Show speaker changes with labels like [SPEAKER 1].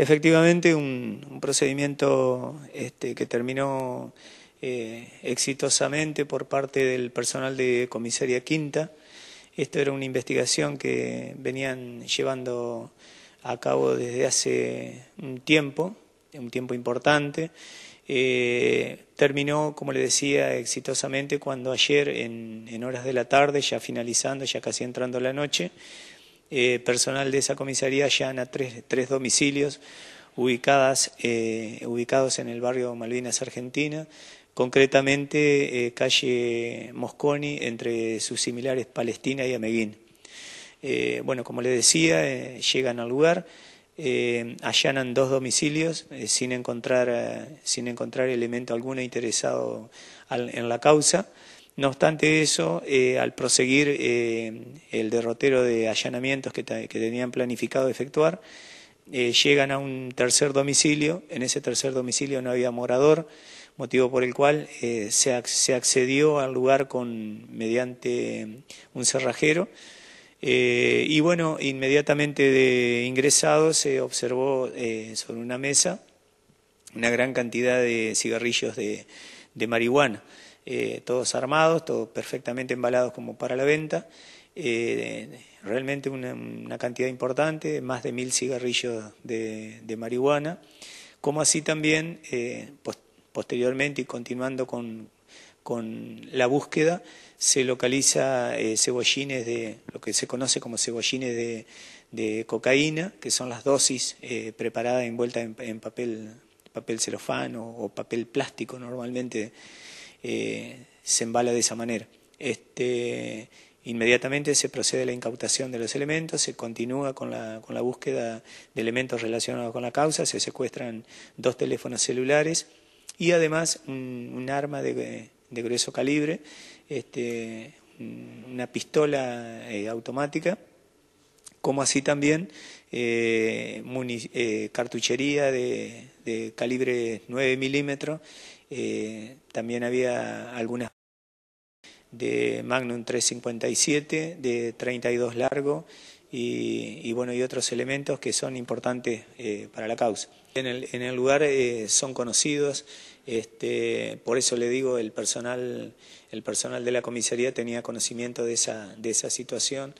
[SPEAKER 1] Efectivamente, un, procedimiento este, que terminó eh, exitosamente por parte del personal de comisaría quinta. Esto era una investigación que venían llevando a cabo desde hace un tiempo, un tiempo importante. Eh, terminó, como le decía, exitosamente cuando ayer, en, en horas de la tarde, ya finalizando, ya casi entrando la noche, eh, personal de esa comisaría allana tres, domicilios ubicadas, eh, ubicados en el barrio Malvinas Argentina, concretamente eh, calle Mosconi entre sus similares Palestina y Ameguín. bueno, como les decía, llegan al lugar, allanan dos domicilios sin, encontrar, sin encontrar elemento alguno interesado en la causa. No obstante eso, eh, al proseguir eh, el derrotero de allanamientos que, tenían planificado efectuar, eh, llegan a un tercer domicilio. En ese tercer domicilio no había morador, motivo por el cual se, accedió al lugar con, mediante un cerrajero. y bueno, inmediatamente de ingresado se observó sobre una mesa una gran cantidad de cigarrillos de, marihuana, eh, todos armados, todos perfectamente embalados como para la venta. Eh, realmente una, cantidad importante, más de mil cigarrillos de, marihuana, como así también eh, posteriormente y continuando con, la búsqueda, se localiza cebollines de lo que se conoce como cebollines de, cocaína, que son las dosis preparadas envueltas en, en papel papel xerofano o papel plástico normalmente eh, se embala de esa manera. Este, inmediatamente se procede a la incautación de los elementos, se continúa con la, con la búsqueda de elementos relacionados con la causa, se secuestran dos teléfonos celulares y además un, arma de, grueso calibre, este, una pistola eh, automática como así también eh, eh, cartuchería de, calibre 9 milímetros, eh, también había algunas de Magnum 357, de 32 largo y, bueno y otros elementos que son importantes para la causa. En el, lugar son conocidos, este, por eso le digo el personal el personal de la comisaría tenía conocimiento de esa de esa situación.